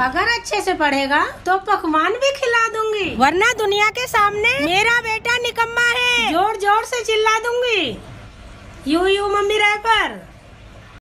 अगर अच्छे से पढ़ेगा तो पकवान भी खिला दूंगी वरना दुनिया के सामने मेरा बेटा निकम्मा है जोर जोर से चिल्ला दूंगी यू यू मम्मी रह पर